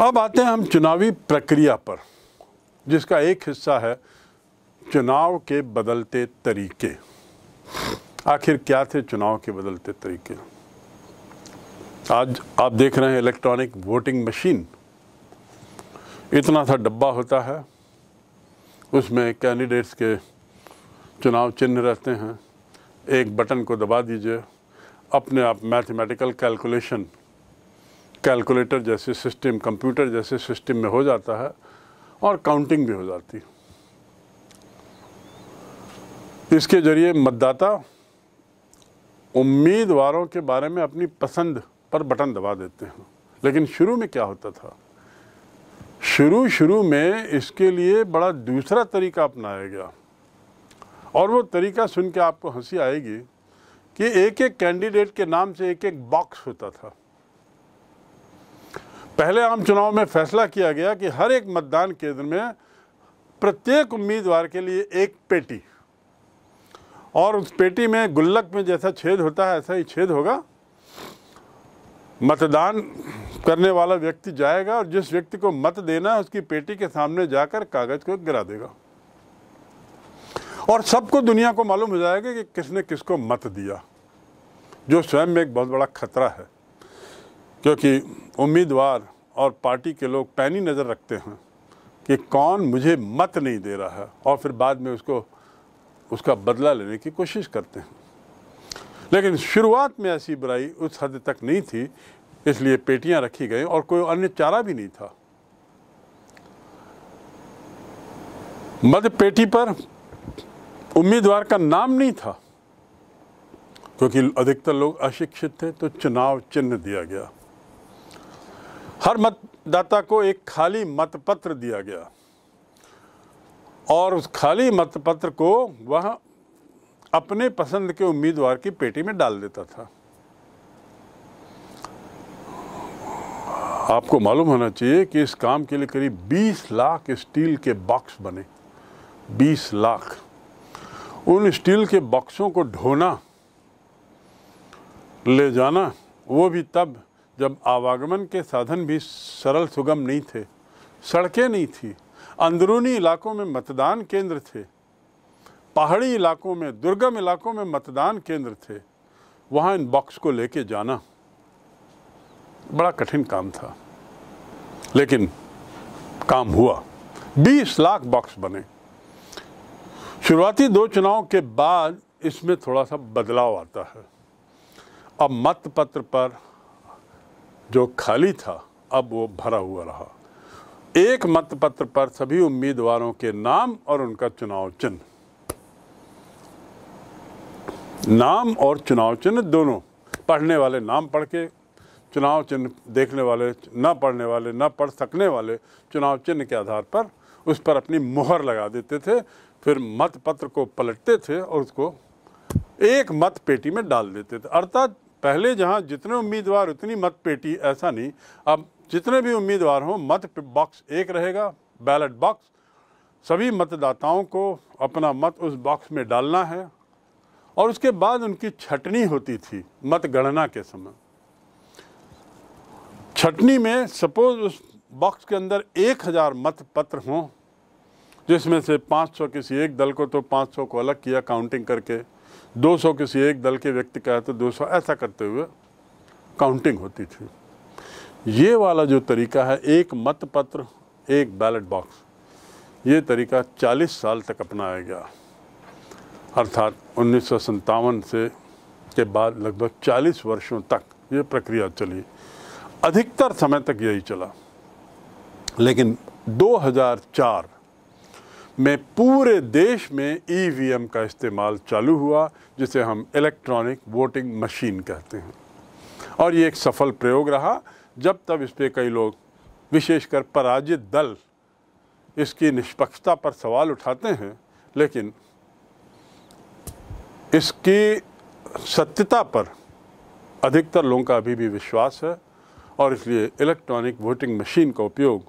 अब आते हैं हम चुनावी प्रक्रिया पर जिसका एक हिस्सा है चुनाव के बदलते तरीके आखिर क्या थे चुनाव के बदलते तरीके आज आप देख रहे हैं इलेक्ट्रॉनिक वोटिंग मशीन इतना सा डब्बा होता है उसमें कैंडिडेट्स के चुनाव चिन्ह रहते हैं एक बटन को दबा दीजिए अपने आप मैथमेटिकल कैलकुलेशन कैलकुलेटर जैसे सिस्टम कंप्यूटर जैसे सिस्टम में हो जाता है और काउंटिंग भी हो जाती है इसके जरिए मतदाता उम्मीदवारों के बारे में अपनी पसंद पर बटन दबा देते हैं लेकिन शुरू में क्या होता था शुरू शुरू में इसके लिए बड़ा दूसरा तरीका अपनाया गया और वो तरीका सुन के आपको हंसी आएगी कि एक एक कैंडिडेट के नाम से एक एक बॉक्स होता था पहले आम चुनाव में फैसला किया गया कि हर एक मतदान केंद्र में प्रत्येक उम्मीदवार के लिए एक पेटी और उस पेटी में गुल्लक में जैसा छेद होता है ऐसा ही छेद होगा मतदान करने वाला व्यक्ति जाएगा और जिस व्यक्ति को मत देना है उसकी पेटी के सामने जाकर कागज को गिरा देगा और सबको दुनिया को मालूम हो जाएगा कि किसने किसको मत दिया जो स्वयं में एक बहुत बड़ा खतरा है क्योंकि उम्मीदवार और पार्टी के लोग पैनी नज़र रखते हैं कि कौन मुझे मत नहीं दे रहा है और फिर बाद में उसको उसका बदला लेने की कोशिश करते हैं लेकिन शुरुआत में ऐसी बुराई उस हद तक नहीं थी इसलिए पेटियां रखी गई और कोई अन्य चारा भी नहीं था मध्य पेटी पर उम्मीदवार का नाम नहीं था क्योंकि अधिकतर लोग अशिक्षित थे तो चुनाव चिन्ह दिया गया हर मतदाता को एक खाली मतपत्र दिया गया और उस खाली मतपत्र को वह अपने पसंद के उम्मीदवार की पेटी में डाल देता था आपको मालूम होना चाहिए कि इस काम के लिए करीब 20 लाख स्टील के बॉक्स बने 20 लाख उन स्टील के बॉक्सों को ढोना ले जाना वो भी तब जब आवागमन के साधन भी सरल सुगम नहीं थे सड़कें नहीं थी अंदरूनी इलाकों में मतदान केंद्र थे पहाड़ी इलाकों में दुर्गम इलाकों में मतदान केंद्र थे वहाँ इन बॉक्स को लेके जाना बड़ा कठिन काम था लेकिन काम हुआ 20 लाख बॉक्स बने शुरुआती दो चुनाव के बाद इसमें थोड़ा सा बदलाव आता है अब मत पत्र पर जो खाली था अब वो भरा हुआ रहा एक मतपत्र पर सभी उम्मीदवारों के नाम और उनका चुनाव चिन्ह नाम और चुनाव चिन्ह दोनों पढ़ने वाले नाम पढ़ के चुनाव चिन्ह देखने वाले न पढ़ने वाले न पढ़ सकने वाले चुनाव चिन्ह के आधार पर उस पर अपनी मोहर लगा देते थे फिर मतपत्र को पलटते थे और उसको एक मत पेटी में डाल देते थे अर्थात पहले जहाँ जितने उम्मीदवार उतनी मत पेटी ऐसा नहीं अब जितने भी उम्मीदवार हों मत बॉक्स एक रहेगा बैलेट बॉक्स सभी मतदाताओं को अपना मत उस बॉक्स में डालना है और उसके बाद उनकी छटनी होती थी मतगणना के समय छटनी में सपोज उस बॉक्स के अंदर एक हज़ार मत पत्र हों जिसमें से 500 किसी एक दल को तो 500 को अलग किया काउंटिंग करके 200 किसी एक दल के व्यक्ति का है तो 200 ऐसा करते हुए काउंटिंग होती थी ये वाला जो तरीका है एक मतपत्र एक बैलेट बॉक्स ये तरीका 40 साल तक अपनाया गया अर्थात उन्नीस से के बाद लगभग 40 वर्षों तक ये प्रक्रिया चली अधिकतर समय तक यही चला लेकिन 2004 में पूरे देश में ईवीएम e का इस्तेमाल चालू हुआ जिसे हम इलेक्ट्रॉनिक वोटिंग मशीन कहते हैं और ये एक सफल प्रयोग रहा जब तब इस पर कई लोग विशेषकर पराजित दल इसकी निष्पक्षता पर सवाल उठाते हैं लेकिन इसकी सत्यता पर अधिकतर लोगों का अभी भी विश्वास है और इसलिए इलेक्ट्रॉनिक वोटिंग मशीन का उपयोग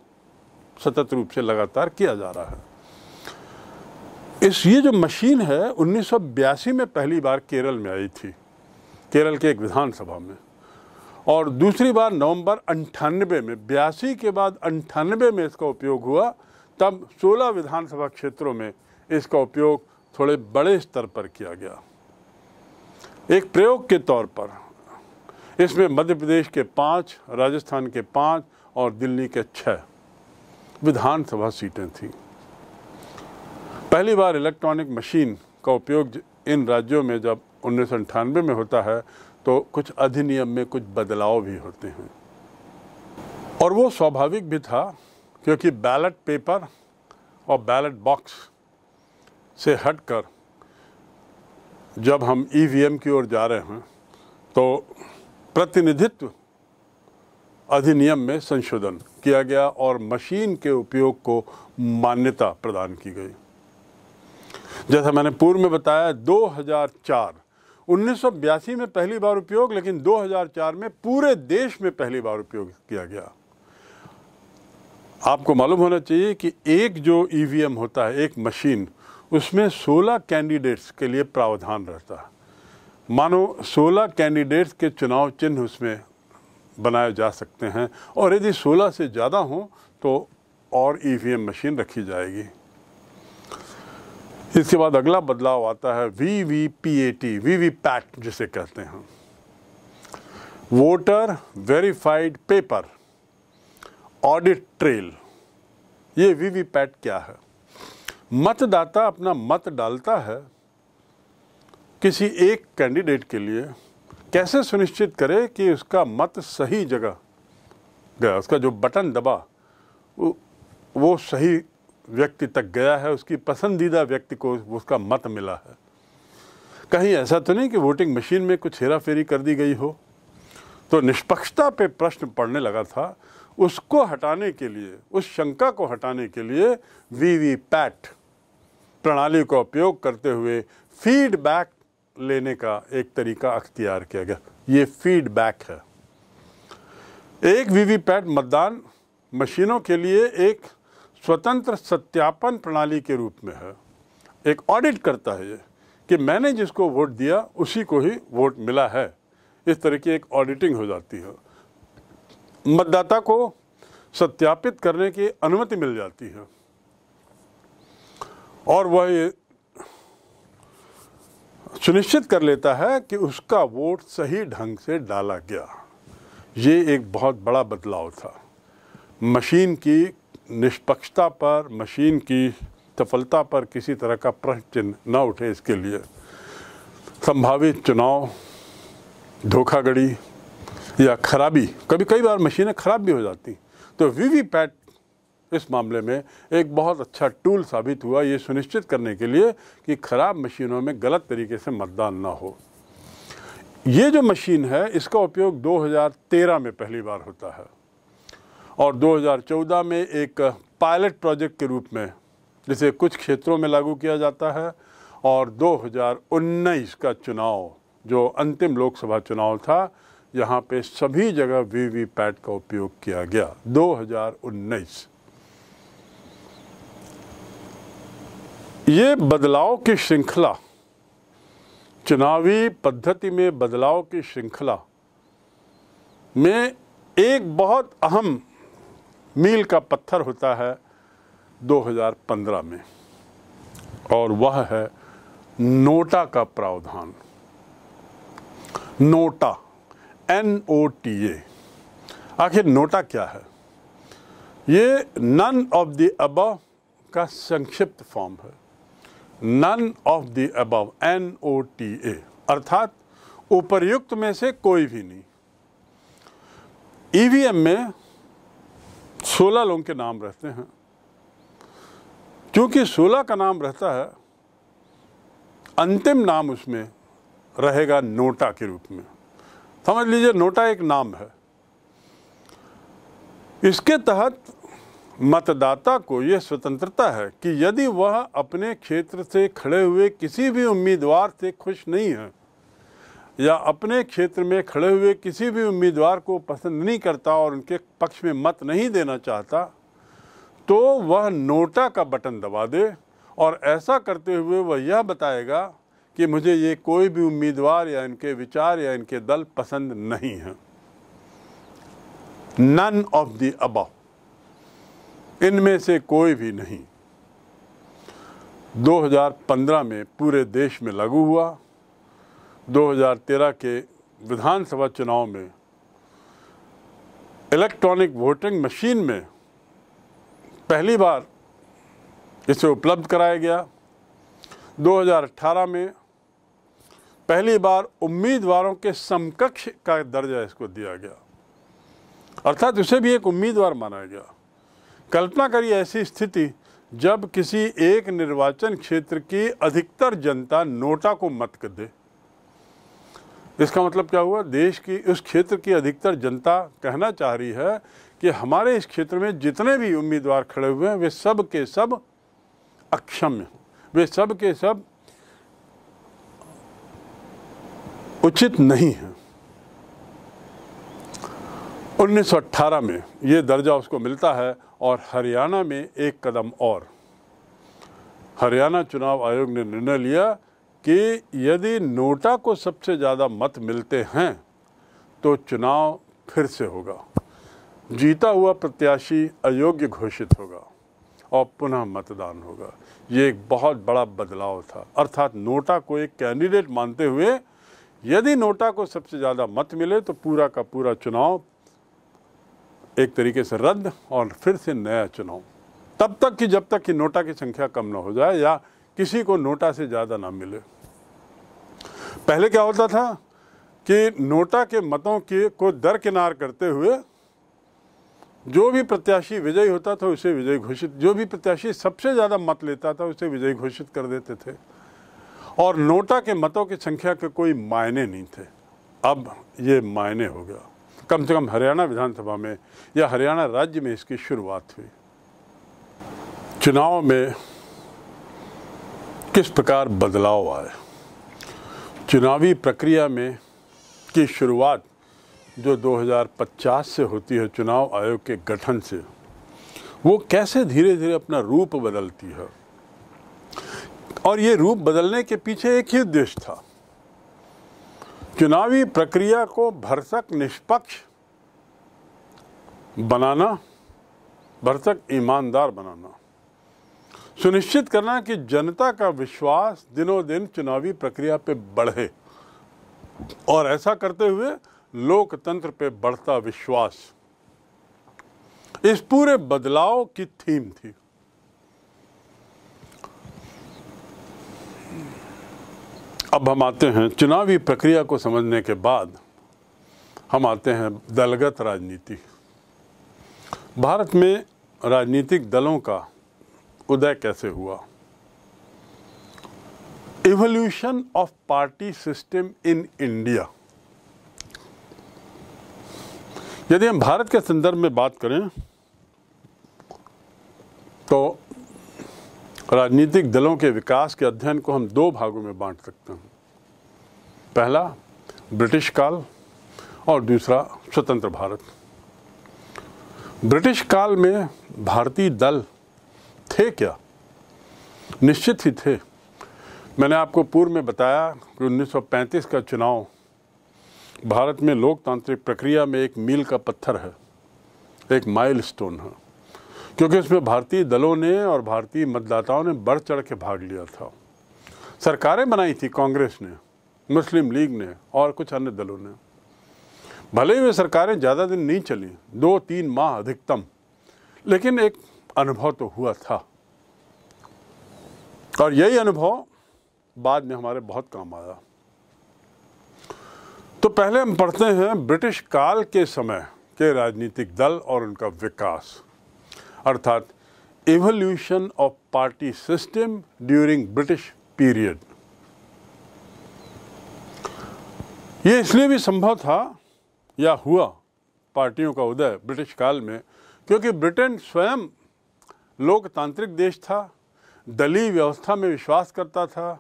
सतत रूप से लगातार किया जा रहा है इस ये जो मशीन है उन्नीस में पहली बार केरल में आई थी केरल के एक विधानसभा में और दूसरी बार नवंबर अंठानबे में बयासी के बाद अंठानबे में इसका उपयोग हुआ तब 16 विधानसभा क्षेत्रों में इसका उपयोग थोड़े बड़े स्तर पर किया गया एक प्रयोग के तौर पर इसमें मध्य प्रदेश के पाँच राजस्थान के पाँच और दिल्ली के छः विधानसभा सीटें थीं पहली बार इलेक्ट्रॉनिक मशीन का उपयोग इन राज्यों में जब उन्नीस में होता है तो कुछ अधिनियम में कुछ बदलाव भी होते हैं और वो स्वाभाविक भी था क्योंकि बैलेट पेपर और बैलेट बॉक्स से हटकर जब हम ईवीएम e की ओर जा रहे हैं तो प्रतिनिधित्व अधिनियम में संशोधन किया गया और मशीन के उपयोग को मान्यता प्रदान की गई जैसा मैंने पूर्व में बताया 2004 1982 में पहली बार उपयोग लेकिन 2004 में पूरे देश में पहली बार उपयोग किया गया आपको मालूम होना चाहिए कि एक जो ईवीएम e होता है एक मशीन उसमें 16 कैंडिडेट्स के लिए प्रावधान रहता है मानो 16 कैंडिडेट्स के चुनाव चिन्ह उसमें बनाए जा सकते हैं और यदि 16 से ज़्यादा हों तो और ईवीएम e मशीन रखी जाएगी इसके बाद अगला बदलाव आता है V V P A T V V PAT जिसे कहते हैं voter verified paper audit trail ये वी वी पैट क्या है मतदाता अपना मत डालता है किसी एक कैंडिडेट के लिए कैसे सुनिश्चित करे कि उसका मत सही जगह गया उसका जो बटन दबा वो सही व्यक्ति तक गया है उसकी पसंदीदा व्यक्ति को उसका मत मिला है कहीं ऐसा तो नहीं कि वोटिंग मशीन में कुछ हेरा फेरी कर दी गई हो तो निष्पक्षता पे प्रश्न पड़ने लगा था उसको हटाने के लिए उस शंका को हटाने के लिए वीवीपैट प्रणाली का उपयोग करते हुए फीडबैक लेने का एक तरीका अख्तियार किया गया ये फीडबैक है एक वीवीपैट मतदान मशीनों के लिए एक स्वतंत्र सत्यापन प्रणाली के रूप में है एक ऑडिट करता है ये कि मैंने जिसको वोट दिया उसी को ही वोट मिला है इस तरह की एक ऑडिटिंग हो जाती है मतदाता को सत्यापित करने की अनुमति मिल जाती है और वह सुनिश्चित कर लेता है कि उसका वोट सही ढंग से डाला गया ये एक बहुत बड़ा बदलाव था मशीन की निष्पक्षता पर मशीन की सफलता पर किसी तरह का प्रश्न चिन्ह न उठे इसके लिए संभावित चुनाव धोखाधड़ी या खराबी कभी कई बार मशीनें खराब भी हो जाती तो वीवीपैट इस मामले में एक बहुत अच्छा टूल साबित हुआ ये सुनिश्चित करने के लिए कि खराब मशीनों में गलत तरीके से मतदान ना हो ये जो मशीन है इसका उपयोग 2013 में पहली बार होता है और 2014 में एक पायलट प्रोजेक्ट के रूप में जिसे कुछ क्षेत्रों में लागू किया जाता है और 2019 का चुनाव जो अंतिम लोकसभा चुनाव था यहाँ पे सभी जगह वी वी पैट का उपयोग किया गया 2019 ये बदलाव की श्रृंखला चुनावी पद्धति में बदलाव की श्रृंखला में एक बहुत अहम मील का पत्थर होता है 2015 में और वह है नोटा का प्रावधान NOTA N O T A आखिर नोटा क्या है ये नन ऑफ द अबव का संक्षिप्त फॉर्म है none of the above N O T A अर्थात उपर्युक्त में से कोई भी नहीं ईवीएम e में सोलह लोगों के नाम रहते हैं क्योंकि सोलह का नाम रहता है अंतिम नाम उसमें रहेगा नोटा के रूप में समझ लीजिए नोटा एक नाम है इसके तहत मतदाता को यह स्वतंत्रता है कि यदि वह अपने क्षेत्र से खड़े हुए किसी भी उम्मीदवार से खुश नहीं है या अपने क्षेत्र में खड़े हुए किसी भी उम्मीदवार को पसंद नहीं करता और उनके पक्ष में मत नहीं देना चाहता तो वह नोटा का बटन दबा दे और ऐसा करते हुए वह यह बताएगा कि मुझे ये कोई भी उम्मीदवार या इनके विचार या इनके दल पसंद नहीं हैं नन ऑफ द अब इनमें से कोई भी नहीं 2015 में पूरे देश में लागू हुआ 2013 के विधानसभा चुनाव में इलेक्ट्रॉनिक वोटिंग मशीन में पहली बार इसे उपलब्ध कराया गया 2018 में पहली बार उम्मीदवारों के समकक्ष का दर्जा इसको दिया गया अर्थात उसे भी एक उम्मीदवार माना गया कल्पना करिए ऐसी स्थिति जब किसी एक निर्वाचन क्षेत्र की अधिकतर जनता नोटा को मत दे इसका मतलब क्या हुआ देश की उस क्षेत्र की अधिकतर जनता कहना चाह रही है कि हमारे इस क्षेत्र में जितने भी उम्मीदवार खड़े हुए हैं वे सब के सब अक्षम्य वे सब के सब उचित नहीं हैं 1918 में ये दर्जा उसको मिलता है और हरियाणा में एक कदम और हरियाणा चुनाव आयोग ने निर्णय लिया कि यदि नोटा को सबसे ज़्यादा मत मिलते हैं तो चुनाव फिर से होगा जीता हुआ प्रत्याशी अयोग्य घोषित होगा और पुनः मतदान होगा ये एक बहुत बड़ा बदलाव था अर्थात नोटा को एक कैंडिडेट मानते हुए यदि नोटा को सबसे ज़्यादा मत मिले तो पूरा का पूरा चुनाव एक तरीके से रद्द और फिर से नया चुनाव तब तक कि जब तक कि नोटा की संख्या कम ना हो जाए या किसी को नोटा से ज़्यादा ना मिले पहले क्या होता था कि नोटा के मतों के को दरकिनार करते हुए जो भी प्रत्याशी विजयी होता था उसे विजयी घोषित जो भी प्रत्याशी सबसे ज़्यादा मत लेता था उसे विजयी घोषित कर देते थे और नोटा के मतों की संख्या के कोई मायने नहीं थे अब ये मायने हो गया कम से कम हरियाणा विधानसभा में या हरियाणा राज्य में इसकी शुरुआत हुई चुनाव में किस प्रकार बदलाव आए चुनावी प्रक्रिया में की शुरुआत जो 2050 से होती है चुनाव आयोग के गठन से वो कैसे धीरे धीरे अपना रूप बदलती है और ये रूप बदलने के पीछे एक ही उद्देश्य था चुनावी प्रक्रिया को भरसक निष्पक्ष बनाना भरसक ईमानदार बनाना सुनिश्चित करना कि जनता का विश्वास दिनों दिन चुनावी प्रक्रिया पे बढ़े और ऐसा करते हुए लोकतंत्र पे बढ़ता विश्वास इस पूरे बदलाव की थीम थी अब हम आते हैं चुनावी प्रक्रिया को समझने के बाद हम आते हैं दलगत राजनीति भारत में राजनीतिक दलों का उदय कैसे हुआ evolution of party system in India यदि हम भारत के संदर्भ में बात करें तो राजनीतिक दलों के विकास के अध्ययन को हम दो भागों में बांट सकते हैं पहला ब्रिटिश काल और दूसरा स्वतंत्र भारत ब्रिटिश काल में भारतीय दल थे क्या निश्चित ही थे मैंने आपको पूर्व में बताया कि 1935 का चुनाव भारत में लोकतांत्रिक प्रक्रिया में एक मील का पत्थर है एक माइल स्टोन है क्योंकि उसमें भारतीय दलों ने और भारतीय मतदाताओं ने बढ़ चढ़ के भाग लिया था सरकारें बनाई थी कांग्रेस ने मुस्लिम लीग ने और कुछ अन्य दलों ने भले ही वे सरकारें ज़्यादा दिन नहीं चली दो तीन माह अधिकतम लेकिन एक अनुभव तो हुआ था और यही अनुभव बाद में हमारे बहुत काम आया तो पहले हम पढ़ते हैं ब्रिटिश काल के समय के राजनीतिक दल और उनका विकास अर्थात evolution of party system during British period ये इसलिए भी संभव था या हुआ पार्टियों का उदय ब्रिटिश काल में क्योंकि ब्रिटेन स्वयं लोकतांत्रिक देश था दलीय व्यवस्था में विश्वास करता था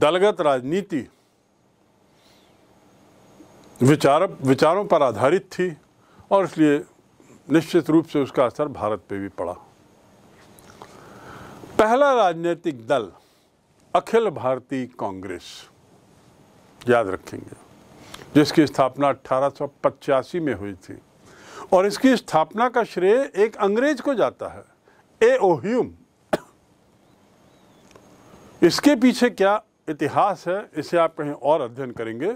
दलगत राजनीति विचार विचारों पर आधारित थी और इसलिए निश्चित रूप से उसका असर भारत पे भी पड़ा पहला राजनीतिक दल अखिल भारतीय कांग्रेस याद रखेंगे जिसकी स्थापना अट्ठारह में हुई थी और इसकी स्थापना का श्रेय एक अंग्रेज को जाता है ए ह्यूम इसके पीछे क्या इतिहास है इसे आप कहीं और अध्ययन करेंगे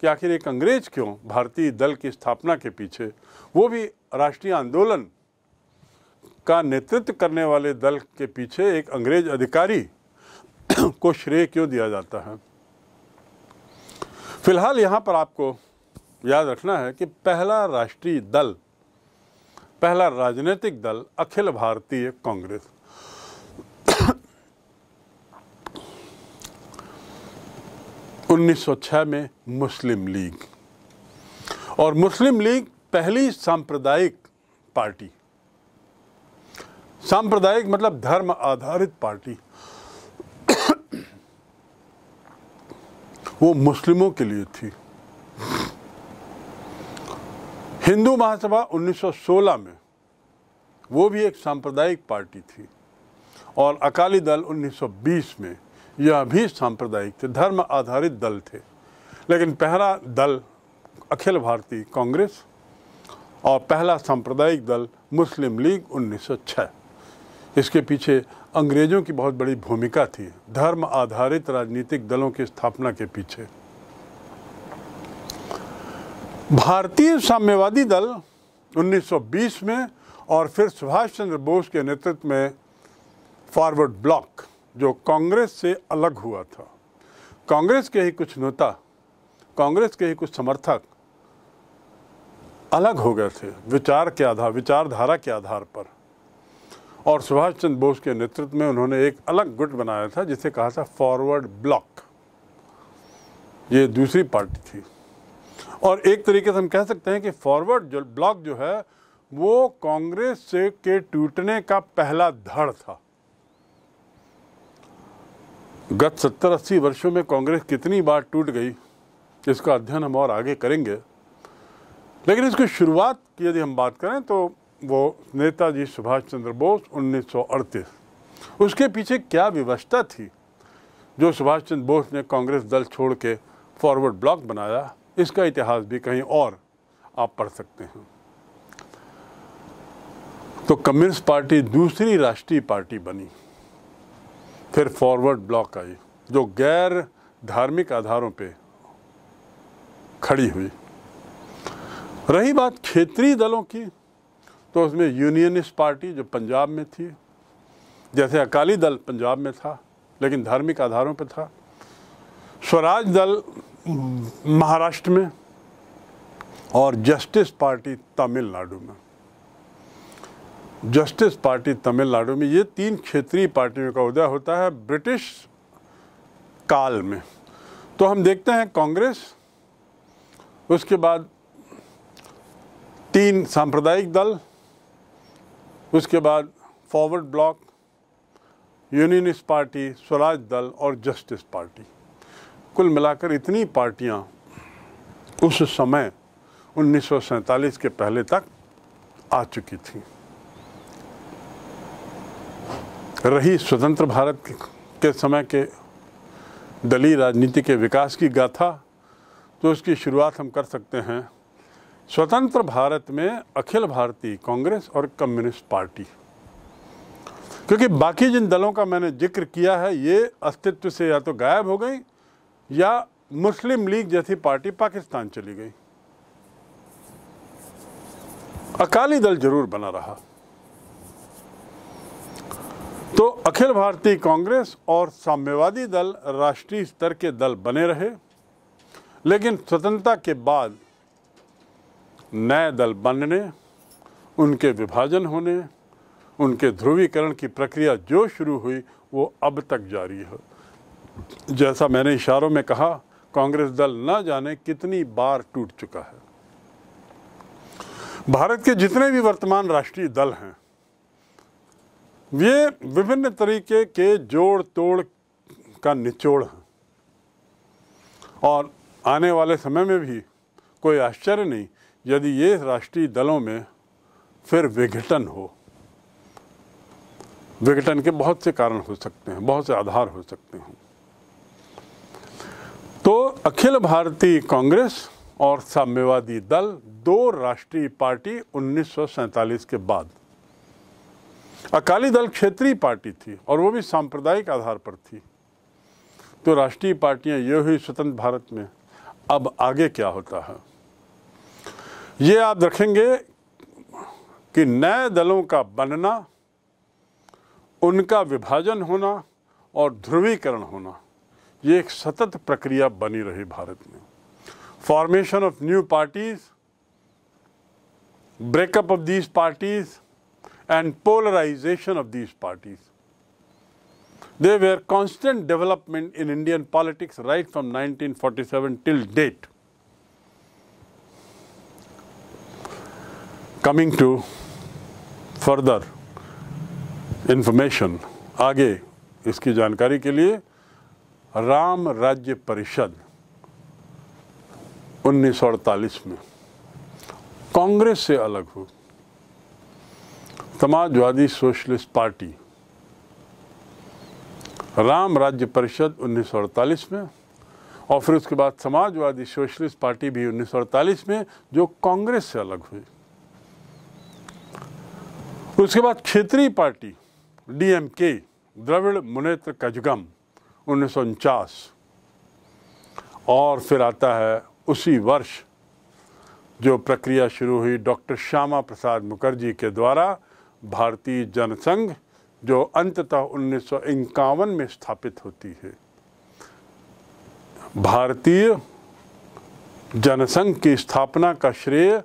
कि आखिर एक अंग्रेज क्यों भारतीय दल की स्थापना के पीछे वो भी राष्ट्रीय आंदोलन का नेतृत्व करने वाले दल के पीछे एक अंग्रेज अधिकारी को श्रेय क्यों दिया जाता है फिलहाल यहाँ पर आपको याद रखना है कि पहला राष्ट्रीय दल पहला राजनीतिक दल अखिल भारतीय कांग्रेस उन्नीस में मुस्लिम लीग और मुस्लिम लीग पहली सांप्रदायिक पार्टी सांप्रदायिक मतलब धर्म आधारित पार्टी वो मुस्लिमों के लिए थी हिंदू महासभा 1916 में वो भी एक सांप्रदायिक पार्टी थी और अकाली दल 1920 में यह भी सांप्रदायिक थे धर्म आधारित दल थे लेकिन पहला दल अखिल भारतीय कांग्रेस और पहला सांप्रदायिक दल मुस्लिम लीग 1906 इसके पीछे अंग्रेज़ों की बहुत बड़ी भूमिका थी धर्म आधारित राजनीतिक दलों की स्थापना के पीछे भारतीय साम्यवादी दल 1920 में और फिर सुभाष चंद्र बोस के नेतृत्व में फॉरवर्ड ब्लॉक जो कांग्रेस से अलग हुआ था कांग्रेस के ही कुछ नेता कांग्रेस के ही कुछ समर्थक अलग हो गए थे विचार के आधार विचारधारा के आधार पर और सुभाष चंद्र बोस के नेतृत्व में उन्होंने एक अलग गुट बनाया था जिसे कहा था फॉरवर्ड ब्लॉक ये दूसरी पार्टी थी और एक तरीके से हम कह सकते हैं कि फॉरवर्ड जो ब्लॉक जो है वो कांग्रेस से के टूटने का पहला धड़ था गत सत्तर अस्सी वर्षों में कांग्रेस कितनी बार टूट गई इसका अध्ययन हम और आगे करेंगे लेकिन इसकी शुरुआत की यदि हम बात करें तो वो नेताजी सुभाष चंद्र बोस उन्नीस उसके पीछे क्या व्यवस्था थी जो सुभाष चंद्र बोस ने कांग्रेस दल छोड़ के फॉरवर्ड ब्लॉक बनाया इसका इतिहास भी कहीं और आप पढ़ सकते हैं तो कम्युनिस्ट पार्टी दूसरी राष्ट्रीय पार्टी बनी फिर फॉरवर्ड ब्लॉक आई जो गैर धार्मिक आधारों पे खड़ी हुई रही बात क्षेत्रीय दलों की तो उसमें यूनियनिस्ट पार्टी जो पंजाब में थी जैसे अकाली दल पंजाब में था लेकिन धार्मिक आधारों पर था स्वराज दल महाराष्ट्र में और जस्टिस पार्टी तमिलनाडु में जस्टिस पार्टी तमिलनाडु में ये तीन क्षेत्रीय पार्टियों का उदय होता है ब्रिटिश काल में तो हम देखते हैं कांग्रेस उसके बाद तीन सांप्रदायिक दल उसके बाद Forward Bloc Unionist Party Swaraj Dal और जस्टिस पार्टी कुल मिलाकर इतनी पार्टियां उस समय उन्नीस के पहले तक आ चुकी थी रही स्वतंत्र भारत के समय के दली राजनीति के विकास की गाथा तो उसकी शुरुआत हम कर सकते हैं स्वतंत्र भारत में अखिल भारतीय कांग्रेस और कम्युनिस्ट पार्टी क्योंकि बाकी जिन दलों का मैंने जिक्र किया है ये अस्तित्व से या तो गायब हो गई या मुस्लिम लीग जैसी पार्टी पाकिस्तान चली गई अकाली दल जरूर बना रहा तो अखिल भारतीय कांग्रेस और साम्यवादी दल राष्ट्रीय स्तर के दल बने रहे लेकिन स्वतंत्रता के बाद नए दल बनने उनके विभाजन होने उनके ध्रुवीकरण की प्रक्रिया जो शुरू हुई वो अब तक जारी है जैसा मैंने इशारों में कहा कांग्रेस दल न जाने कितनी बार टूट चुका है भारत के जितने भी वर्तमान राष्ट्रीय दल हैं ये विभिन्न तरीके के जोड़ तोड़ का निचोड़ हैं और आने वाले समय में भी कोई आश्चर्य नहीं यदि ये राष्ट्रीय दलों में फिर विघटन हो विघटन के बहुत से कारण हो सकते हैं बहुत से आधार हो सकते हैं तो अखिल भारतीय कांग्रेस और साम्यवादी दल दो राष्ट्रीय पार्टी उन्नीस के बाद अकाली दल क्षेत्रीय पार्टी थी और वो भी सांप्रदायिक आधार पर थी तो राष्ट्रीय पार्टियां ये हुई स्वतंत्र भारत में अब आगे क्या होता है ये आप रखेंगे कि नए दलों का बनना उनका विभाजन होना और ध्रुवीकरण होना ये एक सतत प्रक्रिया बनी रही भारत में formation of new parties breakup of these parties and polarisation of these parties they were constant development in Indian politics right from 1947 forty seven till date coming to further information आगे इसकी जानकारी के लिए राम राज्य परिषद उन्नीस में कांग्रेस से अलग हो समाजवादी सोशलिस्ट पार्टी राम राज्य परिषद 1948 में और फिर उसके बाद समाजवादी सोशलिस्ट पार्टी भी 1948 में जो कांग्रेस से अलग हुई उसके बाद क्षेत्रीय पार्टी डीएमके द्रविड़ मुनेत्र कजगम उन्नीस और फिर आता है उसी वर्ष जो प्रक्रिया शुरू हुई डॉक्टर श्यामा प्रसाद मुखर्जी के द्वारा भारतीय जनसंघ जो अंततः उन्नीस में स्थापित होती है भारतीय जनसंघ की स्थापना का श्रेय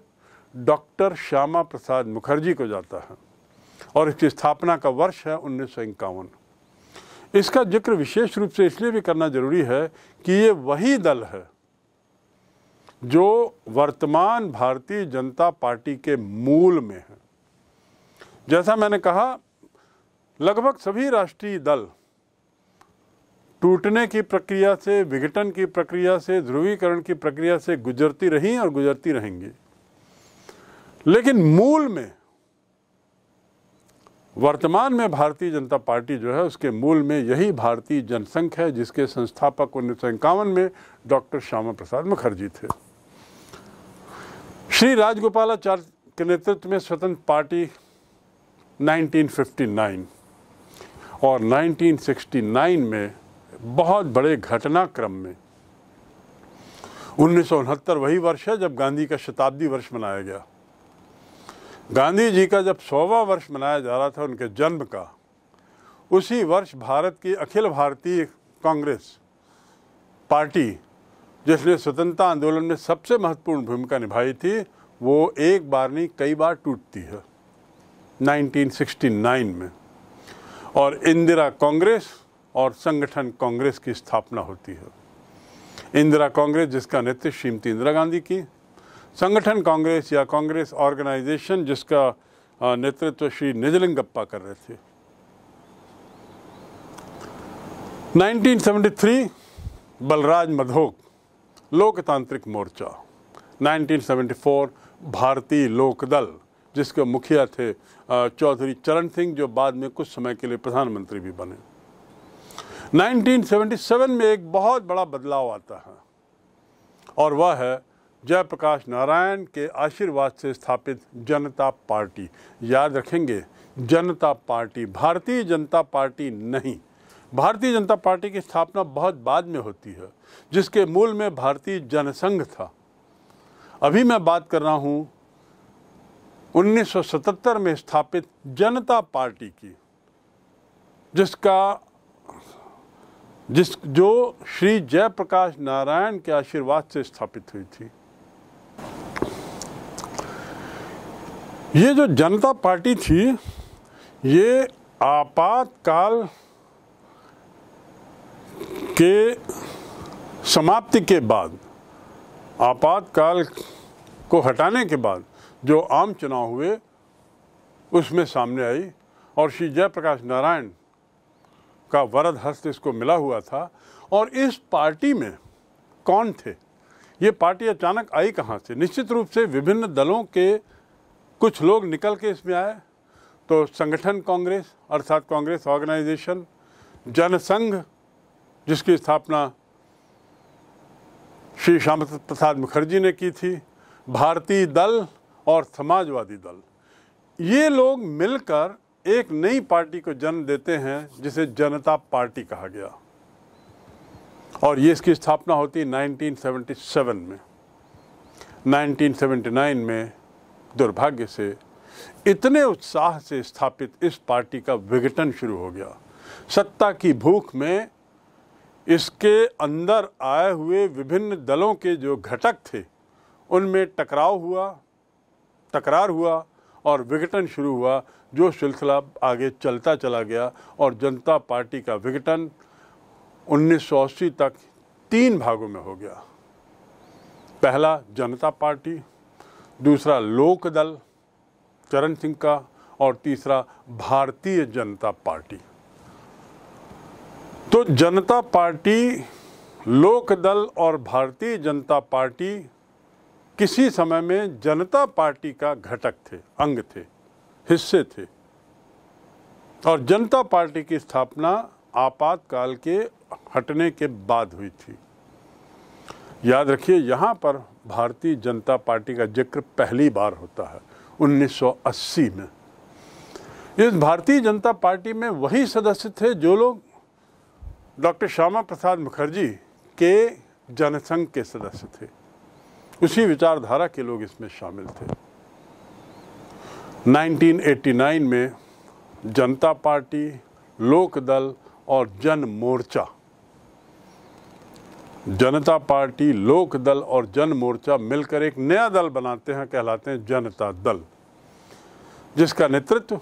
डॉक्टर श्यामा प्रसाद मुखर्जी को जाता है और इसकी स्थापना का वर्ष है उन्नीस इसका जिक्र विशेष रूप से इसलिए भी करना जरूरी है कि ये वही दल है जो वर्तमान भारतीय जनता पार्टी के मूल में है जैसा मैंने कहा लगभग सभी राष्ट्रीय दल टूटने की प्रक्रिया से विघटन की प्रक्रिया से ध्रुवीकरण की प्रक्रिया से गुजरती रही और गुजरती रहेंगी लेकिन मूल में वर्तमान में भारतीय जनता पार्टी जो है उसके मूल में यही भारतीय जनसंघ है जिसके संस्थापक उन्नीस सौ इक्यावन में डॉक्टर श्यामा प्रसाद मुखर्जी थे श्री राजगोपालाचार्य के नेतृत्व में स्वतंत्र पार्टी 1959 और 1969 में बहुत बड़े घटनाक्रम में उन्नीस वही वर्ष है जब गांधी का शताब्दी वर्ष मनाया गया गांधी जी का जब सौवा वर्ष मनाया जा रहा था उनके जन्म का उसी वर्ष भारत की अखिल भारतीय कांग्रेस पार्टी जिसने स्वतंत्रता आंदोलन में सबसे महत्वपूर्ण भूमिका निभाई थी वो एक बार नहीं कई बार टूटती है 1969 में और इंदिरा कांग्रेस और संगठन कांग्रेस की स्थापना होती है इंदिरा कांग्रेस जिसका नेतृत्व श्रीमती इंदिरा गांधी की संगठन कांग्रेस या कांग्रेस ऑर्गेनाइजेशन जिसका नेतृत्व श्री निजलिंगप्पा कर रहे थे 1973 बलराज मधोक लोकतांत्रिक मोर्चा 1974 भारतीय लोकदल जिसके मुखिया थे चौधरी चरण सिंह जो बाद में कुछ समय के लिए प्रधानमंत्री भी बने 1977 में एक बहुत बड़ा बदलाव आता है और वह है जयप्रकाश नारायण के आशीर्वाद से स्थापित जनता पार्टी याद रखेंगे जनता पार्टी भारतीय जनता पार्टी नहीं भारतीय जनता पार्टी की स्थापना बहुत बाद में होती है जिसके मूल में भारतीय जनसंघ था अभी मैं बात कर रहा हूँ 1977 में स्थापित जनता पार्टी की जिसका जिस जो श्री जयप्रकाश नारायण के आशीर्वाद से स्थापित हुई थी ये जो जनता पार्टी थी ये आपातकाल के समाप्ति के बाद आपातकाल को हटाने के बाद जो आम चुनाव हुए उसमें सामने आई और श्री जयप्रकाश नारायण का वरद हस्त इसको मिला हुआ था और इस पार्टी में कौन थे ये पार्टी अचानक आई कहाँ से निश्चित रूप से विभिन्न दलों के कुछ लोग निकल के इसमें आए तो संगठन कांग्रेस अर्थात कांग्रेस ऑर्गेनाइजेशन जनसंघ जिसकी स्थापना श्री श्याम प्रसाद मुखर्जी ने की थी भारतीय दल और समाजवादी दल ये लोग मिलकर एक नई पार्टी को जन्म देते हैं जिसे जनता पार्टी कहा गया और ये इसकी स्थापना होती 1977 में 1979 में दुर्भाग्य से इतने उत्साह से स्थापित इस पार्टी का विघटन शुरू हो गया सत्ता की भूख में इसके अंदर आए हुए विभिन्न दलों के जो घटक थे उनमें टकराव हुआ तकरार हुआ और विघटन शुरू हुआ जो सिलसिला आगे चलता चला गया और जनता पार्टी का विघटन उन्नीस तक तीन भागों में हो गया पहला जनता पार्टी दूसरा लोक दल चरण सिंह का और तीसरा भारतीय जनता पार्टी तो जनता पार्टी लोक दल और भारतीय जनता पार्टी किसी समय में जनता पार्टी का घटक थे अंग थे हिस्से थे और जनता पार्टी की स्थापना आपातकाल के हटने के बाद हुई थी याद रखिए यहाँ पर भारतीय जनता पार्टी का जिक्र पहली बार होता है 1980 में इस भारतीय जनता पार्टी में वही सदस्य थे जो लोग डॉक्टर श्यामा प्रसाद मुखर्जी के जनसंघ के सदस्य थे उसी विचारधारा के लोग इसमें शामिल थे 1989 में जनता पार्टी लोकदल और जन मोर्चा जनता पार्टी लोक दल और जन मोर्चा मिलकर एक नया दल बनाते हैं कहलाते हैं जनता दल जिसका नेतृत्व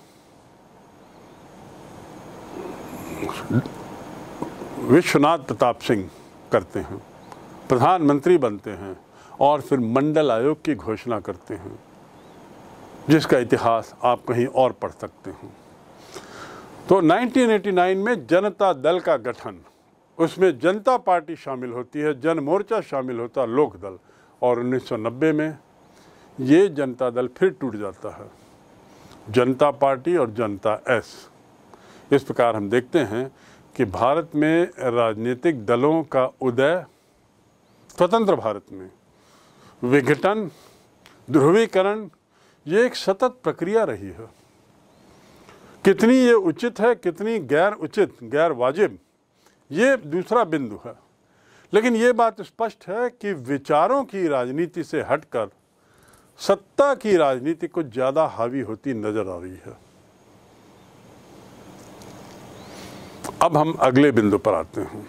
विश्वनाथ प्रताप सिंह करते हैं प्रधानमंत्री बनते हैं और फिर मंडल आयोग की घोषणा करते हैं जिसका इतिहास आप कहीं और पढ़ सकते हैं तो 1989 में जनता दल का गठन उसमें जनता पार्टी शामिल होती है जन मोर्चा शामिल होता लोक दल और 1990 में ये जनता दल फिर टूट जाता है जनता पार्टी और जनता एस इस प्रकार हम देखते हैं कि भारत में राजनीतिक दलों का उदय स्वतंत्र भारत में विघटन ध्रुवीकरण ये एक सतत प्रक्रिया रही है कितनी ये उचित है कितनी गैर उचित गैर वाजिब ये दूसरा बिंदु है लेकिन ये बात स्पष्ट है कि विचारों की राजनीति से हटकर सत्ता की राजनीति कुछ ज़्यादा हावी होती नज़र आ रही है अब हम अगले बिंदु पर आते हैं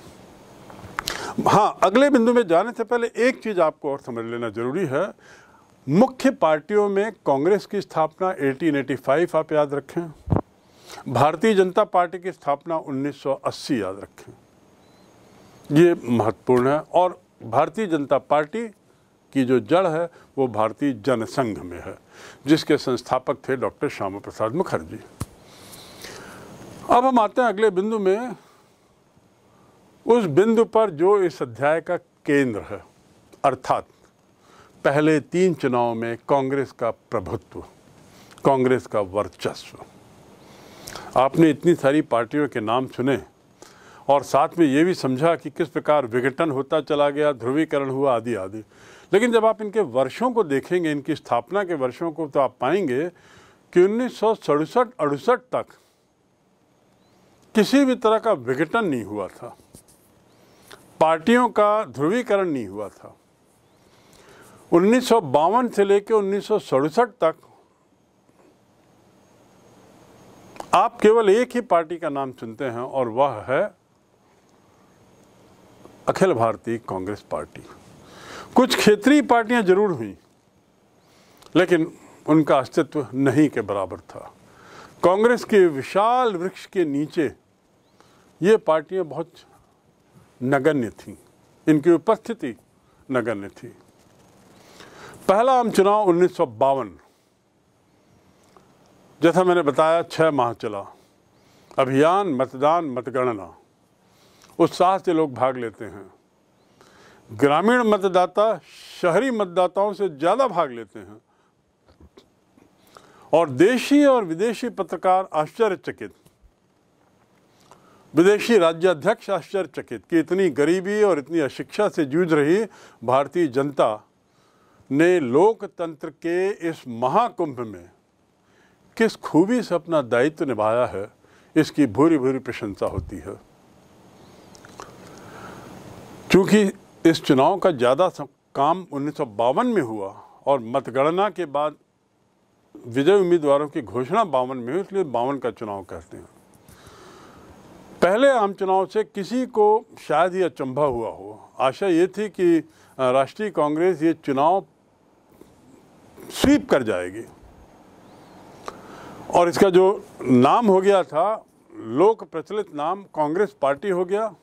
हाँ अगले बिंदु में जाने से पहले एक चीज़ आपको और समझ लेना ज़रूरी है मुख्य पार्टियों में कांग्रेस की स्थापना 1885 आप याद रखें भारतीय जनता पार्टी की स्थापना 1980 याद रखें ये महत्वपूर्ण है और भारतीय जनता पार्टी की जो जड़ है वो भारतीय जनसंघ में है जिसके संस्थापक थे डॉक्टर श्यामा प्रसाद मुखर्जी अब हम आते हैं अगले बिंदु में उस बिंदु पर जो इस अध्याय का केंद्र है अर्थात पहले तीन चुनाव में कांग्रेस का प्रभुत्व कांग्रेस का वर्चस्व आपने इतनी सारी पार्टियों के नाम सुने और साथ में ये भी समझा कि किस प्रकार विघटन होता चला गया ध्रुवीकरण हुआ आदि आदि लेकिन जब आप इनके वर्षों को देखेंगे इनकी स्थापना के वर्षों को तो आप पाएंगे कि उन्नीस सौ तक किसी भी तरह का विघटन नहीं हुआ था पार्टियों का ध्रुवीकरण नहीं हुआ था उन्नीस से लेकर उन्नीस तक आप केवल एक ही पार्टी का नाम सुनते हैं और वह है अखिल भारतीय कांग्रेस पार्टी कुछ क्षेत्रीय पार्टियां जरूर हुई लेकिन उनका अस्तित्व नहीं के बराबर था कांग्रेस के विशाल वृक्ष के नीचे ये पार्टियां बहुत नगण्य थीं इनकी उपस्थिति नगण्य थी पहला आम चुनाव उन्नीस जैसा मैंने बताया छः माह चला अभियान मतदान मतगणना उत्साह से लोग भाग लेते हैं ग्रामीण मतदाता शहरी मतदाताओं से ज़्यादा भाग लेते हैं और देशी और विदेशी पत्रकार आश्चर्यचकित विदेशी राज्याध्यक्ष आश्चर्यचकित कि इतनी गरीबी और इतनी अशिक्षा से जूझ रही भारतीय जनता ने लोकतंत्र के इस महाकुंभ में किस खूबी से अपना दायित्व निभाया है इसकी भूरी भूरी प्रशंसा होती है चूँकि इस चुनाव का ज़्यादा काम उन्नीस में हुआ और मतगणना के बाद विजय उम्मीदवारों की घोषणा बावन में हुई इसलिए बावन का चुनाव कहते हैं पहले आम चुनाव से किसी को शायद ही अचंभा हुआ हो आशा ये थी कि राष्ट्रीय कांग्रेस ये चुनाव स्वीप कर जाएगी और इसका जो नाम हो गया था लोक प्रचलित नाम कांग्रेस पार्टी हो गया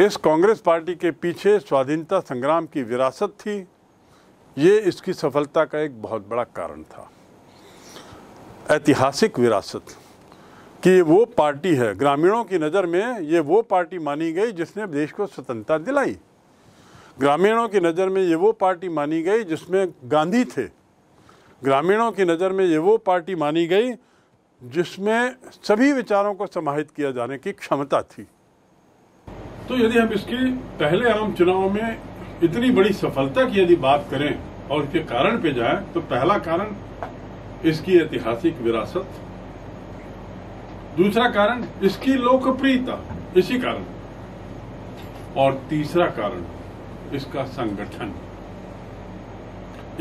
इस कांग्रेस पार्टी के पीछे स्वाधीनता संग्राम की विरासत थी ये इसकी सफलता का एक बहुत बड़ा कारण था ऐतिहासिक विरासत कि वो पार्टी है ग्रामीणों की नज़र में ये वो पार्टी मानी गई जिसने देश को स्वतंत्रता दिलाई ग्रामीणों की नज़र में ये वो पार्टी मानी गई जिसमें गांधी थे ग्रामीणों की नज़र में ये वो पार्टी मानी गई जिसमें सभी विचारों को समाहित किया जाने की क्षमता थी तो यदि हम इसके पहले आम चुनाव में इतनी बड़ी सफलता की यदि बात करें और इसके कारण पे जाएं तो पहला कारण इसकी ऐतिहासिक विरासत दूसरा कारण इसकी लोकप्रियता इसी कारण और तीसरा कारण इसका संगठन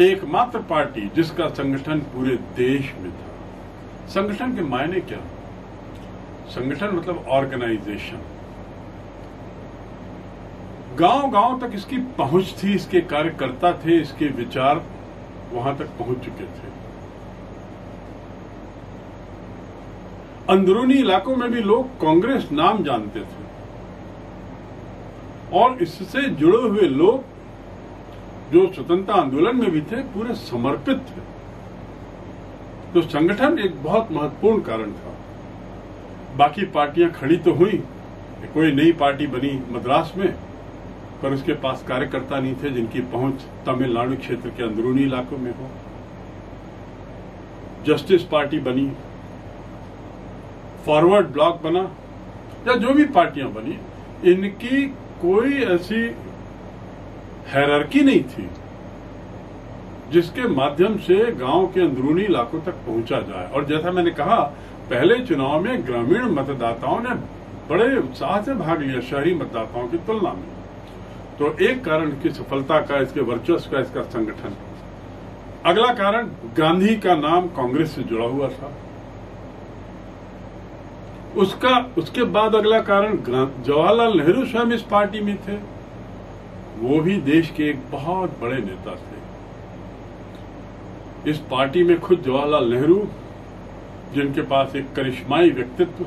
एकमात्र पार्टी जिसका संगठन पूरे देश में था संगठन के मायने क्या संगठन मतलब ऑर्गेनाइजेशन गांव गांव तक इसकी पहुंच थी इसके कार्यकर्ता थे इसके विचार वहां तक पहुंच चुके थे अंदरूनी इलाकों में भी लोग कांग्रेस नाम जानते थे और इससे जुड़े हुए लोग जो स्वतंत्रता आंदोलन में भी थे पूरे समर्पित थे तो संगठन एक बहुत महत्वपूर्ण कारण था बाकी पार्टियां खड़ी तो हुई कोई नई पार्टी बनी मद्रास में पर उसके पास कार्यकर्ता नहीं थे जिनकी पहुंच तमिलनाडु क्षेत्र के अंदरूनी इलाकों में हो जस्टिस पार्टी बनी फॉरवर्ड ब्लॉक बना या जो भी पार्टियां बनी इनकी कोई ऐसी हैरकी नहीं थी जिसके माध्यम से गांव के अंदरूनी इलाकों तक पहुंचा जाए और जैसा मैंने कहा पहले चुनाव में ग्रामीण मतदाताओं ने बड़े उत्साह से भाग लिया शहरी मतदाताओं की तुलना में तो एक कारण की सफलता का इसके वर्चस्व का इसका संगठन अगला कारण गांधी का नाम कांग्रेस से जुड़ा हुआ था उसका उसके बाद अगला कारण जवाहरलाल नेहरू स्वयं इस पार्टी में थे वो भी देश के एक बहुत बड़े नेता थे इस पार्टी में खुद जवाहरलाल नेहरू जिनके पास एक करिश्माई व्यक्तित्व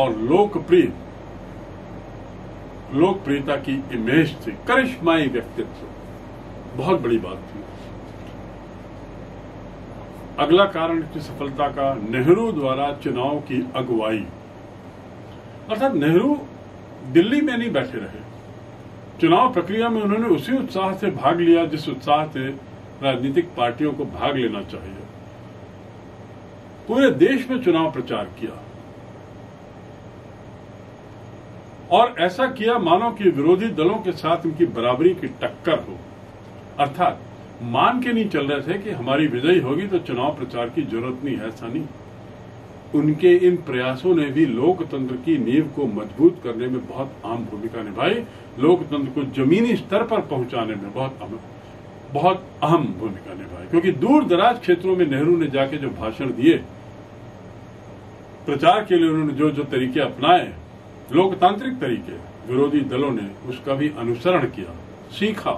और लोकप्रिय लोकप्रियता की इमेज थी करिश्माई व्यक्तित्व बहुत बड़ी बात थी अगला कारण की सफलता का नेहरू द्वारा चुनाव की अगुवाई अर्थात नेहरू दिल्ली में नहीं बैठे रहे चुनाव प्रक्रिया में उन्होंने उसी उत्साह से भाग लिया जिस उत्साह से राजनीतिक पार्टियों को भाग लेना चाहिए पूरे देश में चुनाव प्रचार किया और ऐसा किया मानो कि विरोधी दलों के साथ उनकी बराबरी की टक्कर हो अर्थात मान के नहीं चल रहे थे कि हमारी विजयी होगी तो चुनाव प्रचार की जरूरत नहीं है ऐसा नहीं उनके इन प्रयासों ने भी लोकतंत्र की नींव को मजबूत करने में बहुत आम भूमिका निभाई लोकतंत्र को जमीनी स्तर पर पहुंचाने में बहुत अम, बहुत अहम भूमिका निभाई क्योंकि दूर दराज क्षेत्रों में नेहरू ने जाके जो भाषण दिए प्रचार के लिए उन्होंने जो जो तरीके अपनाए लोकतांत्रिक तरीके विरोधी दलों ने उसका भी अनुसरण किया सीखा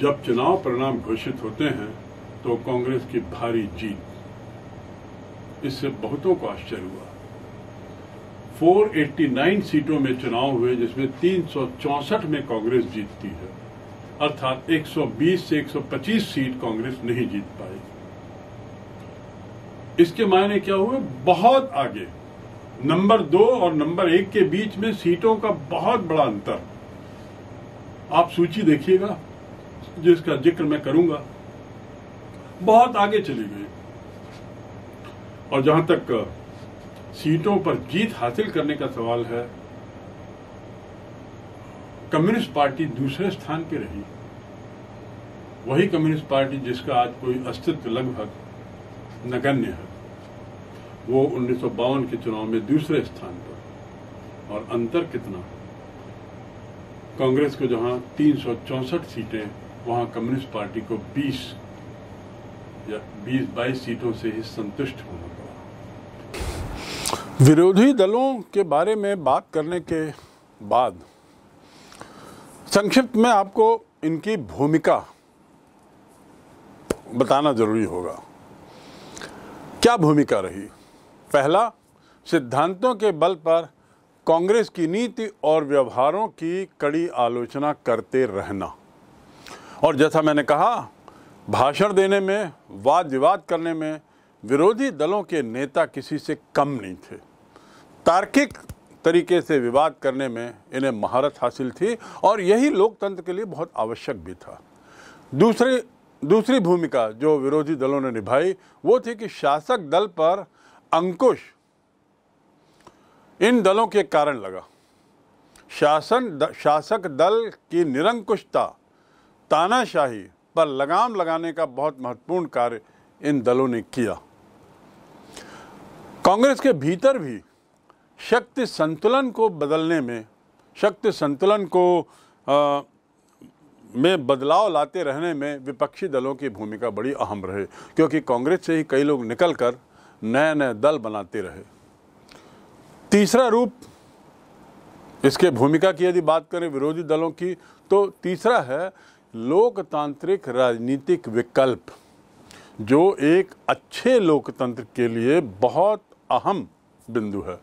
जब चुनाव परिणाम घोषित होते हैं तो कांग्रेस की भारी जीत इससे बहुतों को आश्चर्य हुआ 489 सीटों में चुनाव हुए जिसमें तीन में कांग्रेस जीतती है अर्थात 120 से 125 सीट कांग्रेस नहीं जीत पाई इसके मायने क्या हुए बहुत आगे नंबर दो और नंबर एक के बीच में सीटों का बहुत बड़ा अंतर आप सूची देखिएगा जिसका जिक्र मैं करूंगा बहुत आगे चली गई और जहां तक सीटों पर जीत हासिल करने का सवाल है कम्युनिस्ट पार्टी दूसरे स्थान पर रही वही कम्युनिस्ट पार्टी जिसका आज कोई अस्तित्व लगभग नगण्य है वो उन्नीस के चुनाव में दूसरे स्थान पर और अंतर कितना कांग्रेस को जहां तीन सीटें वहां कम्युनिस्ट पार्टी को 20 या 20 22 सीटों से ही संतुष्ट होना पड़ा विरोधी दलों के बारे में बात करने के बाद संक्षिप्त में आपको इनकी भूमिका बताना जरूरी होगा क्या भूमिका रही पहला सिद्धांतों के बल पर कांग्रेस की नीति और व्यवहारों की कड़ी आलोचना करते रहना और जैसा मैंने कहा भाषण देने में वाद विवाद करने में विरोधी दलों के नेता किसी से कम नहीं थे तार्किक तरीके से विवाद करने में इन्हें महारत हासिल थी और यही लोकतंत्र के लिए बहुत आवश्यक भी था दूसरी दूसरी भूमिका जो विरोधी दलों ने निभाई वो थी कि शासक दल पर अंकुश इन दलों के कारण लगा शासन द, शासक दल की निरंकुशता तानाशाही पर लगाम लगाने का बहुत महत्वपूर्ण कार्य इन दलों ने किया कांग्रेस के भीतर भी शक्ति संतुलन को बदलने में शक्ति संतुलन को आ, में बदलाव लाते रहने में विपक्षी दलों की भूमिका बड़ी अहम रहे क्योंकि कांग्रेस से ही कई लोग निकलकर नए नए दल बनाते रहे तीसरा रूप इसके भूमिका की यदि बात करें विरोधी दलों की तो तीसरा है लोकतांत्रिक राजनीतिक विकल्प जो एक अच्छे लोकतंत्र के लिए बहुत अहम बिंदु है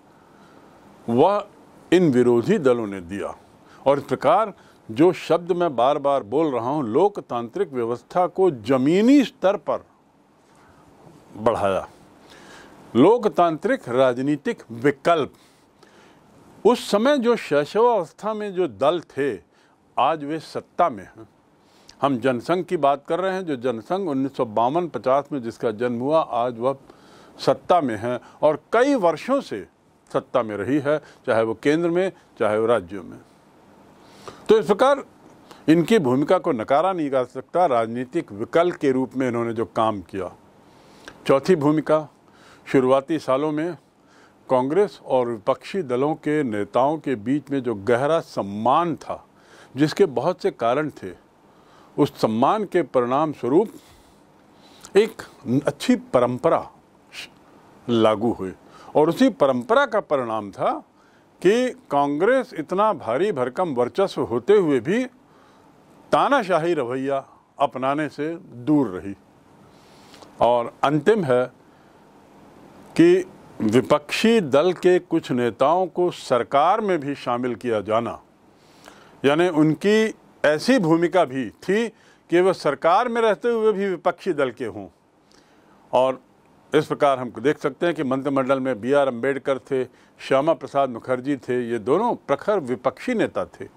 वह इन विरोधी दलों ने दिया और इस प्रकार जो शब्द मैं बार बार बोल रहा हूँ लोकतांत्रिक व्यवस्था को जमीनी स्तर पर बढ़ाया लोकतांत्रिक राजनीतिक विकल्प उस समय जो शैशवावस्था में जो दल थे आज वे सत्ता में हैं हम जनसंघ की बात कर रहे हैं जो जनसंघ उन्नीस सौ पचास में जिसका जन्म हुआ आज वह सत्ता में है और कई वर्षों से सत्ता में रही है चाहे वो केंद्र में चाहे वो राज्यों में तो इस प्रकार इनकी भूमिका को नकारा नहीं जा सकता राजनीतिक विकल्प के रूप में इन्होंने जो काम किया चौथी भूमिका शुरुआती सालों में कांग्रेस और विपक्षी दलों के नेताओं के बीच में जो गहरा सम्मान था जिसके बहुत से कारण थे उस सम्मान के परिणाम स्वरूप एक अच्छी परंपरा लागू हुई और उसी परंपरा का परिणाम था कि कांग्रेस इतना भारी भरकम वर्चस्व होते हुए भी तानाशाही रवैया अपनाने से दूर रही और अंतिम है कि विपक्षी दल के कुछ नेताओं को सरकार में भी शामिल किया जाना यानी उनकी ऐसी भूमिका भी थी कि वह सरकार में रहते हुए भी विपक्षी दल के हों और इस प्रकार हम देख सकते हैं कि मंत्रिमंडल में बी आर अम्बेडकर थे श्यामा प्रसाद मुखर्जी थे ये दोनों प्रखर विपक्षी नेता थे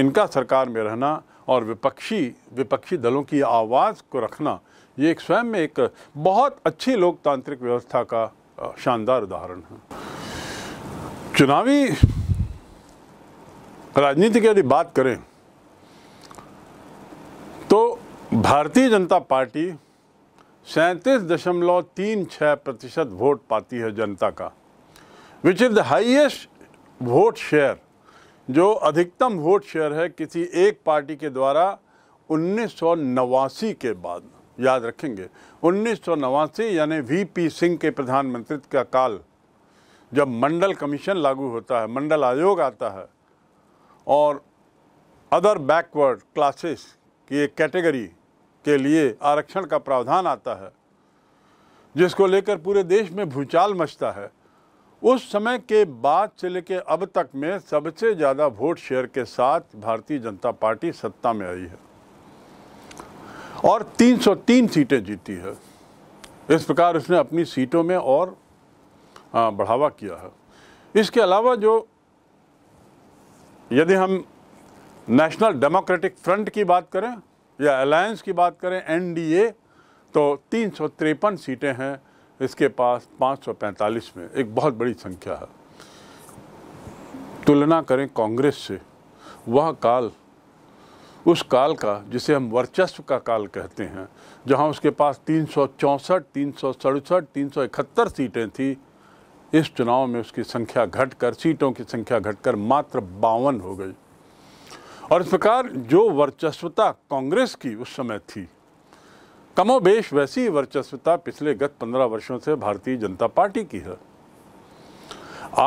इनका सरकार में रहना और विपक्षी विपक्षी दलों की आवाज़ को रखना ये एक स्वयं में एक बहुत अच्छी लोकतांत्रिक व्यवस्था का शानदार उदाहरण है चुनावी राजनीति की यदि बात करें तो भारतीय जनता पार्टी सैंतीस दशमलव तीन छः प्रतिशत वोट पाती है जनता का which is the highest vote share जो अधिकतम वोट शेयर है किसी एक पार्टी के द्वारा उन्नीस के बाद याद रखेंगे उन्नीस यानी वी पी सिंह के प्रधानमंत्री का काल जब मंडल कमीशन लागू होता है मंडल आयोग आता है और अदर बैकवर्ड क्लासेस की एक कैटेगरी के लिए आरक्षण का प्रावधान आता है जिसको लेकर पूरे देश में भूचाल मचता है उस समय के बाद से लेकर अब तक में सबसे ज़्यादा वोट शेयर के साथ भारतीय जनता पार्टी सत्ता में आई है और 303 सीटें जीती है इस प्रकार उसने अपनी सीटों में और बढ़ावा किया है इसके अलावा जो यदि हम नेशनल डेमोक्रेटिक फ्रंट की बात करें या अलायंस की बात करें एनडीए तो तीन सीटें हैं इसके पास 545 में एक बहुत बड़ी संख्या है तुलना करें कांग्रेस से वह काल उस काल का जिसे हम वर्चस्व का काल कहते हैं जहां उसके पास तीन सौ चौंसठ तीन सौ सड़सठ तीन सौ इकहत्तर सीटें थी इस चुनाव में उसकी संख्या घटकर सीटों की संख्या घटकर मात्र बावन हो गई और इस प्रकार जो वर्चस्वता कांग्रेस की उस समय थी कमोबेश वैसी वर्चस्वता पिछले गत पंद्रह वर्षों से भारतीय जनता पार्टी की है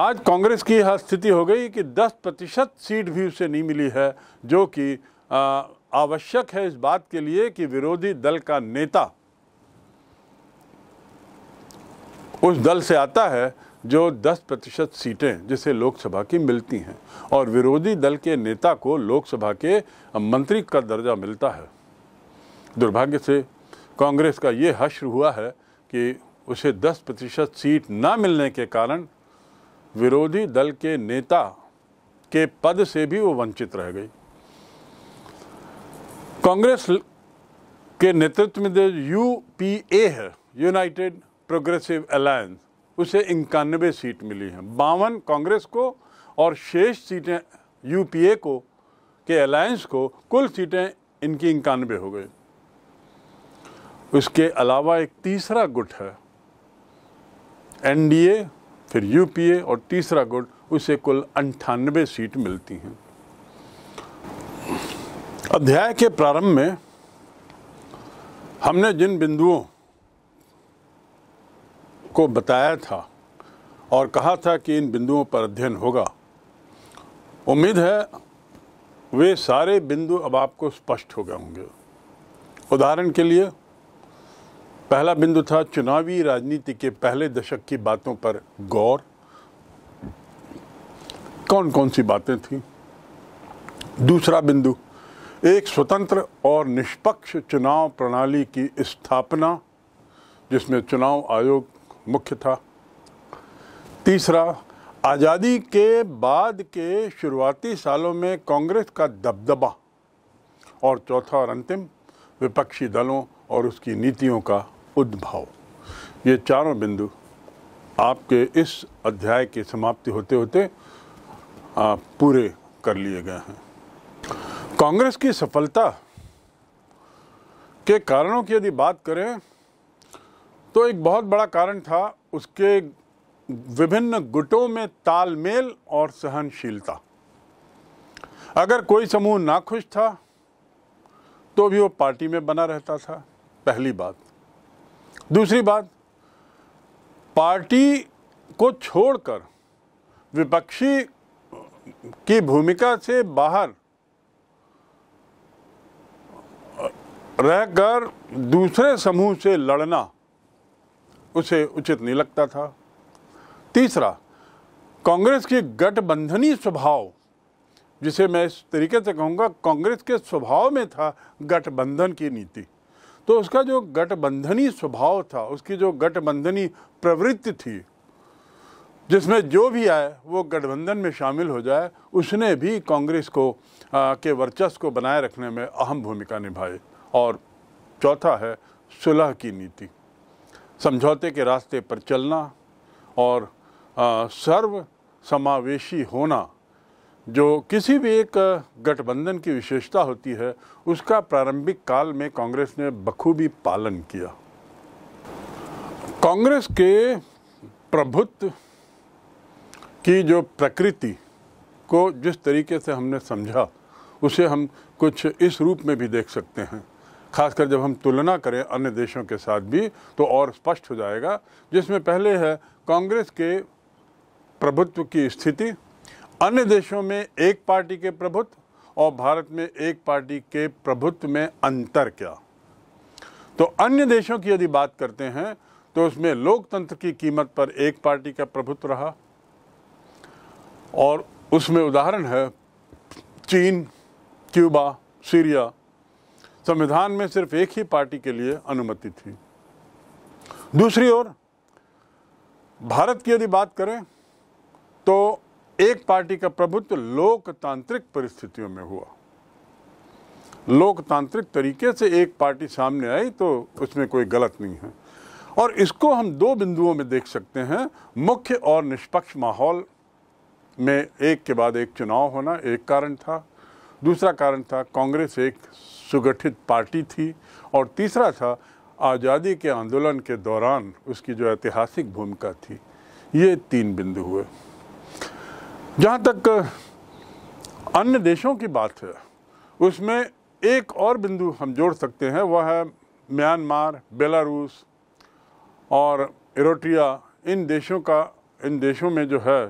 आज कांग्रेस की यह स्थिति हो गई कि 10 प्रतिशत सीट भी उसे नहीं मिली है जो कि आवश्यक है इस बात के लिए कि विरोधी दल का नेता उस दल से आता है जो 10 प्रतिशत सीटें जिसे लोकसभा की मिलती हैं और विरोधी दल के नेता को लोकसभा के मंत्री का दर्जा मिलता है दुर्भाग्य से कांग्रेस का ये हश्र हुआ है कि उसे 10 प्रतिशत सीट ना मिलने के कारण विरोधी दल के नेता के पद से भी वो वंचित रह गई कांग्रेस के नेतृत्व में जो यू पी ए है यूनाइटेड प्रोग्रेसिव अलायंस उसे इक्यानबे सीट मिली हैं बावन कांग्रेस को और शेष सीटें यू पी ए को के अलायंस को कुल सीटें इनकी इक्यानबे हो गई उसके अलावा एक तीसरा गुट है एनडीए फिर यूपीए और तीसरा गुट उसे कुल अंठानबे सीट मिलती हैं अध्याय के प्रारंभ में हमने जिन बिंदुओं को बताया था और कहा था कि इन बिंदुओं पर अध्ययन होगा उम्मीद है वे सारे बिंदु अब आपको स्पष्ट हो गए होंगे उदाहरण के लिए पहला बिंदु था चुनावी राजनीति के पहले दशक की बातों पर गौर कौन कौन सी बातें थी दूसरा बिंदु एक स्वतंत्र और निष्पक्ष चुनाव प्रणाली की स्थापना जिसमें चुनाव आयोग मुख्य था तीसरा आज़ादी के बाद के शुरुआती सालों में कांग्रेस का दबदबा और चौथा और अंतिम विपक्षी दलों और उसकी नीतियों का उद्भव ये चारों बिंदु आपके इस अध्याय की समाप्ति होते होते पूरे कर लिए गए हैं कांग्रेस की सफलता के कारणों की यदि बात करें तो एक बहुत बड़ा कारण था उसके विभिन्न गुटों में तालमेल और सहनशीलता अगर कोई समूह नाखुश था तो भी वो पार्टी में बना रहता था पहली बात दूसरी बात पार्टी को छोड़कर विपक्षी की भूमिका से बाहर रहकर दूसरे समूह से लड़ना उसे उचित नहीं लगता था तीसरा कांग्रेस की गठबंधनी स्वभाव जिसे मैं इस तरीके से कहूँगा कांग्रेस के स्वभाव में था गठबंधन की नीति तो उसका जो गठबंधनी स्वभाव था उसकी जो गठबंधनी प्रवृत्ति थी जिसमें जो भी आए वो गठबंधन में शामिल हो जाए उसने भी कांग्रेस को आ, के वर्चस्व को बनाए रखने में अहम भूमिका निभाई और चौथा है सुलह की नीति समझौते के रास्ते पर चलना और सर्व समावेशी होना जो किसी भी एक गठबंधन की विशेषता होती है उसका प्रारंभिक काल में कांग्रेस ने बखूबी पालन किया कांग्रेस के प्रभुत्व की जो प्रकृति को जिस तरीके से हमने समझा उसे हम कुछ इस रूप में भी देख सकते हैं खासकर जब हम तुलना करें अन्य देशों के साथ भी तो और स्पष्ट हो जाएगा जिसमें पहले है कांग्रेस के प्रभुत्व की स्थिति अन्य देशों में एक पार्टी के प्रभुत्व और भारत में एक पार्टी के प्रभुत्व में अंतर क्या तो अन्य देशों की यदि बात करते हैं तो उसमें लोकतंत्र की कीमत पर एक पार्टी का प्रभुत्व रहा और उसमें उदाहरण है चीन क्यूबा सीरिया संविधान में सिर्फ एक ही पार्टी के लिए अनुमति थी दूसरी ओर भारत की यदि बात करें तो एक पार्टी का प्रभुत्व लोकतांत्रिक परिस्थितियों में हुआ लोकतांत्रिक तरीके से एक पार्टी सामने आई तो उसमें कोई गलत नहीं है और इसको हम दो बिंदुओं में देख सकते हैं मुख्य और निष्पक्ष माहौल में एक के बाद एक चुनाव होना एक कारण था दूसरा कारण था कांग्रेस एक सुगठित पार्टी थी और तीसरा था आज़ादी के आंदोलन के दौरान उसकी जो ऐतिहासिक भूमिका थी ये तीन बिंदु हुए जहाँ तक अन्य देशों की बात है उसमें एक और बिंदु हम जोड़ सकते हैं वह है म्यांमार बेलारूस और इरोट्रिया इन देशों का इन देशों में जो है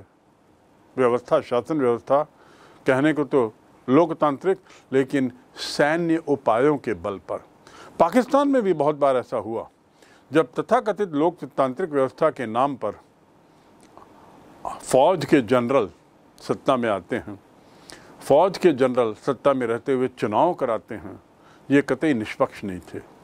व्यवस्था शासन व्यवस्था कहने को तो लोकतांत्रिक लेकिन सैन्य उपायों के बल पर पाकिस्तान में भी बहुत बार ऐसा हुआ जब तथाकथित लोकतांत्रिक व्यवस्था के नाम पर फौज के जनरल सत्ता में आते हैं फौज के जनरल सत्ता में रहते हुए चुनाव कराते हैं ये कतई निष्पक्ष नहीं थे